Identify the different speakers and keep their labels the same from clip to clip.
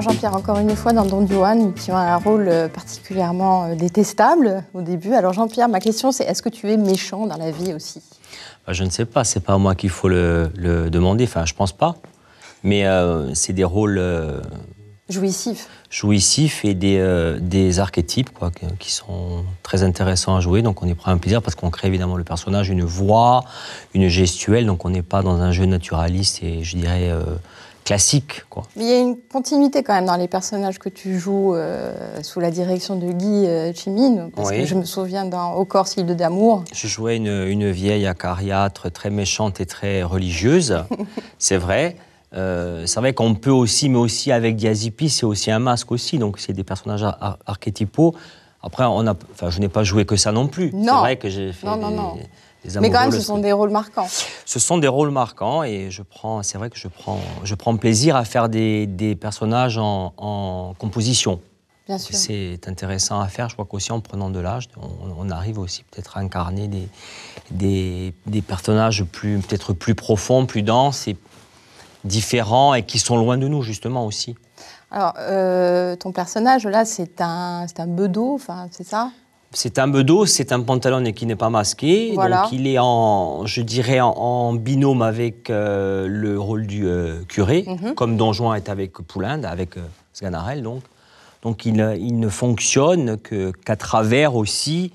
Speaker 1: Jean-Pierre, encore une fois, dans Don Juan, qui a un rôle euh, particulièrement euh, détestable au début. Alors Jean-Pierre, ma question c'est, est-ce que tu es méchant dans la vie aussi
Speaker 2: bah, Je ne sais pas, c'est pas à moi qu'il faut le, demander, enfin je pense pas. Mais euh, c'est des rôles... jouissifs. Jouissifs et des, des archétypes quoi, qui sont très intéressants à jouer. Donc on y prend un plaisir parce qu'on crée évidemment le personnage, une voix, une gestuelle. Donc on n'est pas dans un jeu naturaliste et je dirais classique. Quoi.
Speaker 1: il y a une continuité quand même dans les personnages que tu joues euh, sous la direction de Guy euh, Chimine. Parce que je me souviens dans Au corps, de d'amour.
Speaker 2: Je jouais une, vieille acariâtre très méchante et très religieuse, c'est vrai. Euh, c'est vrai qu'on peut aussi, mais aussi avec Diazipi, c'est aussi un masque aussi, donc c'est des personnages archétypaux. Après, on a, je n'ai pas joué que ça non plus. C'est vrai que j'ai fait. Non, non, mais quand même, ce sont
Speaker 1: des rôles marquants.
Speaker 2: Ce sont des rôles marquants et je prends, c'est vrai que je prends, je prends plaisir à faire des, personnages en, en composition. C'est intéressant à faire. Je crois qu'aussi en prenant de l'âge, on, arrive aussi peut-être à incarner des, personnages plus, peut-être plus profonds, plus denses et différents et qui sont loin de nous justement aussi.
Speaker 1: Alors, euh, ton personnage là, c'est un, c'est un bedeau, enfin, c'est ça
Speaker 2: c'est un bedeau, c'est un pantalon qui n'est pas masqué. Donc il est en, je dirais, en, binôme avec euh, le rôle du euh, curé, mhm. comme Don Juan est avec Poulain, avec euh, Sganarelle donc. il, ne fonctionne qu'à travers aussi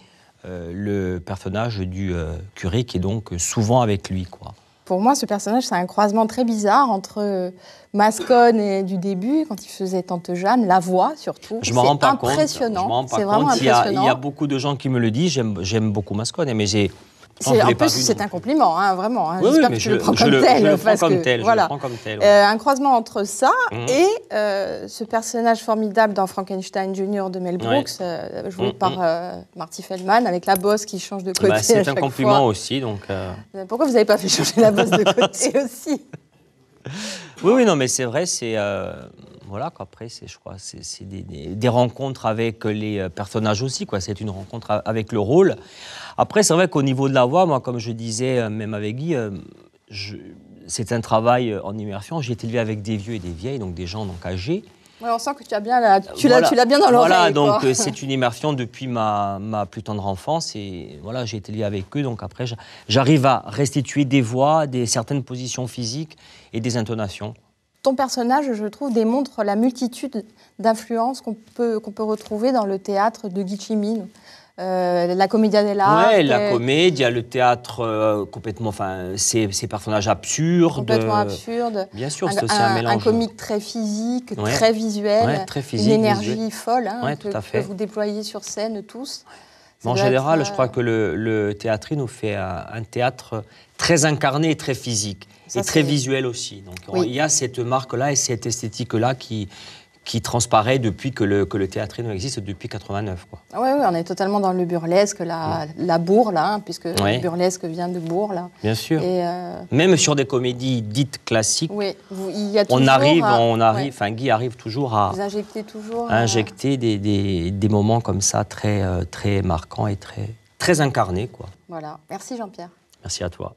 Speaker 2: le personnage du curé qui est donc souvent avec lui, quoi
Speaker 1: pour moi, ce personnage, c'est un croisement très bizarre entre euh, Mascone et du début, quand il faisait Tante Jeanne, la voix surtout. Je m'en rends pas impressionnant. compte. C'est vraiment impressionnant. Il y, a, il y, a,
Speaker 2: beaucoup de gens qui me le disent. J'aime beaucoup Mascone, mais j'ai en plus, c'est
Speaker 1: un compliment, hein, vraiment. Hein. J'espère que tu le prends comme tel. Voilà. Euh, un croisement entre ça mhm. et euh, ce personnage formidable dans Frankenstein Junior de Mel Brooks, euh, joué mhm. par Marty Feldman, avec la bosse qui change de bah, côté. c'est un compliment aussi. donc. Pourquoi vous n'avez pas
Speaker 2: fait changer la bosse de côté aussi Oui, oui, non, mais c'est vrai, c'est voilà après c'est je crois c'est des, des, rencontres avec les personnages aussi quoi c'est une rencontre avec le rôle après, c'est vrai qu'au niveau de la voix, moi, comme je disais, euh, même avec Guy, euh, c'est un travail euh, en immersion. J'ai été élevé avec des vieux et des vieilles, donc des gens donc âgés.
Speaker 1: on sent que tu as bien tu l'as bien dans l'oreille. Voilà, donc c'est
Speaker 2: une immersion depuis ma, plus tendre enfance et voilà, j'ai été lié avec eux donc après j'arrive à restituer des voix, des certaines positions physiques et des intonations.
Speaker 1: Ton personnage, je trouve, démontre la multitude d'influences qu'on peut qu'on peut retrouver dans le théâtre de Guy Chimine euh, la est là. Ouais, la
Speaker 2: comédie le théâtre euh, complètement, enfin, ces, personnages absurdes. Complètement euh, absurdes.
Speaker 1: Bien sûr, c'est un, mélange. Un comique très physique, très visuel. Une énergie folle hein, que, vous déployez sur scène tous.
Speaker 2: en général, je crois euh, que le, le nous fait un, théâtre très incarné très physique. et très visuel aussi. Donc il y a cette marque-là et cette esthétique-là qui, qui transparaît depuis que le, que le théâtre existe depuis 89.
Speaker 1: Ah oui, on est totalement dans le burlesque, la, la bourre, là, hein, puisque le burlesque vient de bourre. Là.
Speaker 2: Bien sûr. Euh, Même sur des comédies dites classiques,
Speaker 1: on arrive, on arrive,
Speaker 2: enfin Guy arrive toujours à,
Speaker 1: Vous toujours euh, injecter
Speaker 2: Des, moments comme ça très, euh, très marquants et très, très incarnés. Quoi. Voilà. Merci Jean-Pierre. Merci à toi.